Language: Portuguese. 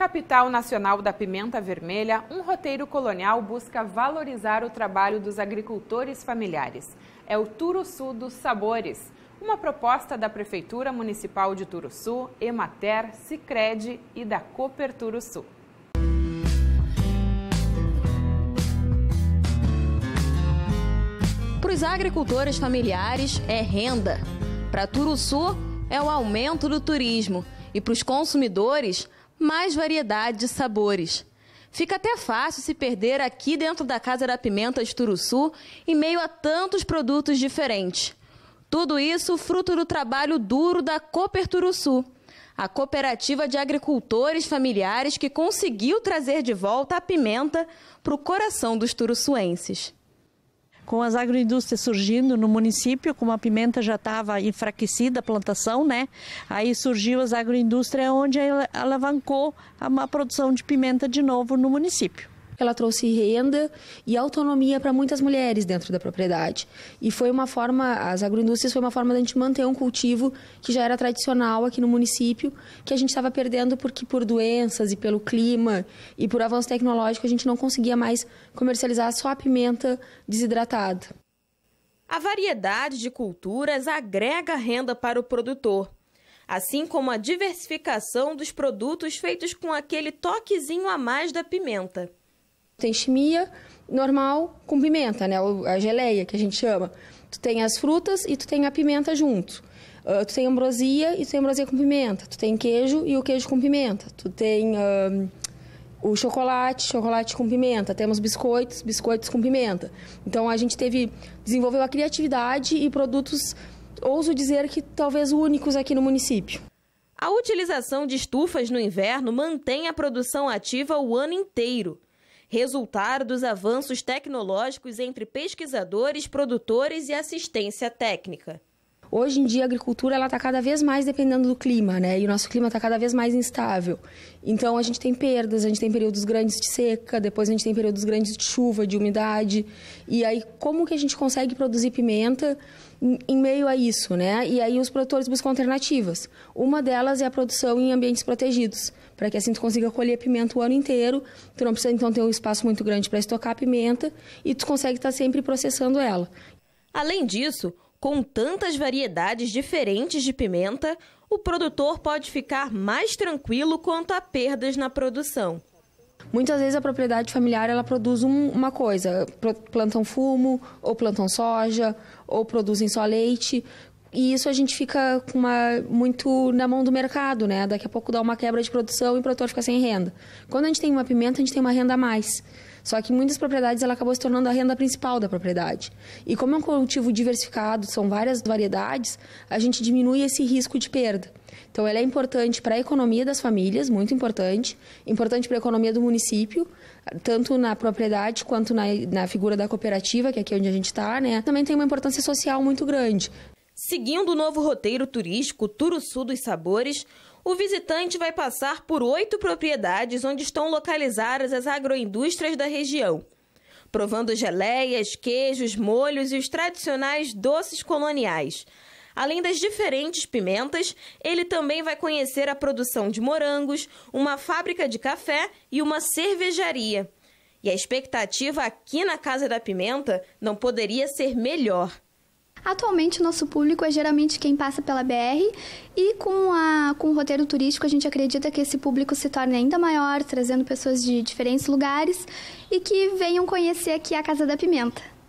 capital nacional da pimenta vermelha, um roteiro colonial busca valorizar o trabalho dos agricultores familiares. É o Turuçu dos Sabores, uma proposta da Prefeitura Municipal de Turuçu, Emater, Sicredi e da Cooper Turuçu. Para os agricultores familiares, é renda. Para Turuçu, é o aumento do turismo. E para os consumidores, mais variedade de sabores. Fica até fácil se perder aqui dentro da Casa da Pimenta de Turuçu, em meio a tantos produtos diferentes. Tudo isso fruto do trabalho duro da Cooper Turuçu, a cooperativa de agricultores familiares que conseguiu trazer de volta a pimenta para o coração dos turuçuenses com as agroindústrias surgindo no município, como a pimenta já estava enfraquecida a plantação, né? Aí surgiu as agroindústrias onde alavancou a, a produção de pimenta de novo no município ela trouxe renda e autonomia para muitas mulheres dentro da propriedade. E foi uma forma, as agroindústrias foi uma forma da gente manter um cultivo que já era tradicional aqui no município, que a gente estava perdendo porque por doenças e pelo clima e por avanço tecnológico a gente não conseguia mais comercializar só a pimenta desidratada. A variedade de culturas agrega renda para o produtor assim como a diversificação dos produtos feitos com aquele toquezinho a mais da pimenta tem chimia normal com pimenta, né? A geleia que a gente chama. Tu tem as frutas e tu tem a pimenta junto. Uh, tu tem ambrosia e tu tem ambrosia com pimenta. Tu tem queijo e o queijo com pimenta. Tu tem uh, o chocolate, chocolate com pimenta. Temos biscoitos, biscoitos com pimenta. Então a gente teve desenvolveu a criatividade e produtos, ouso dizer que talvez únicos aqui no município. A utilização de estufas no inverno mantém a produção ativa o ano inteiro resultado dos avanços tecnológicos entre pesquisadores, produtores e assistência técnica. Hoje em dia a agricultura ela está cada vez mais dependendo do clima, né? E o nosso clima está cada vez mais instável. Então a gente tem perdas, a gente tem períodos grandes de seca, depois a gente tem períodos grandes de chuva, de umidade. E aí como que a gente consegue produzir pimenta em meio a isso, né? E aí os produtores buscam alternativas. Uma delas é a produção em ambientes protegidos, para que assim tu consiga colher pimenta o ano inteiro. Tu não precisa então ter um espaço muito grande para estocar a pimenta e tu consegue estar tá sempre processando ela. Além disso, com tantas variedades diferentes de pimenta, o produtor pode ficar mais tranquilo quanto a perdas na produção. Muitas vezes a propriedade familiar ela produz um, uma coisa, plantam fumo, ou plantam soja, ou produzem só leite. E isso a gente fica uma, muito na mão do mercado, né? Daqui a pouco dá uma quebra de produção e o produtor fica sem renda. Quando a gente tem uma pimenta, a gente tem uma renda a mais. Só que muitas propriedades ela acabou se tornando a renda principal da propriedade. E como é um cultivo diversificado, são várias variedades, a gente diminui esse risco de perda. Então ela é importante para a economia das famílias, muito importante, importante para a economia do município, tanto na propriedade quanto na, na figura da cooperativa, que é aqui onde a gente está, né? Também tem uma importância social muito grande. Seguindo o novo roteiro turístico Turo Sul dos Sabores, o visitante vai passar por oito propriedades onde estão localizadas as agroindústrias da região, provando geleias, queijos, molhos e os tradicionais doces coloniais. Além das diferentes pimentas, ele também vai conhecer a produção de morangos, uma fábrica de café e uma cervejaria. E a expectativa aqui na Casa da Pimenta não poderia ser melhor. Atualmente, o nosso público é geralmente quem passa pela BR e com, a, com o roteiro turístico, a gente acredita que esse público se torne ainda maior, trazendo pessoas de diferentes lugares e que venham conhecer aqui a Casa da Pimenta.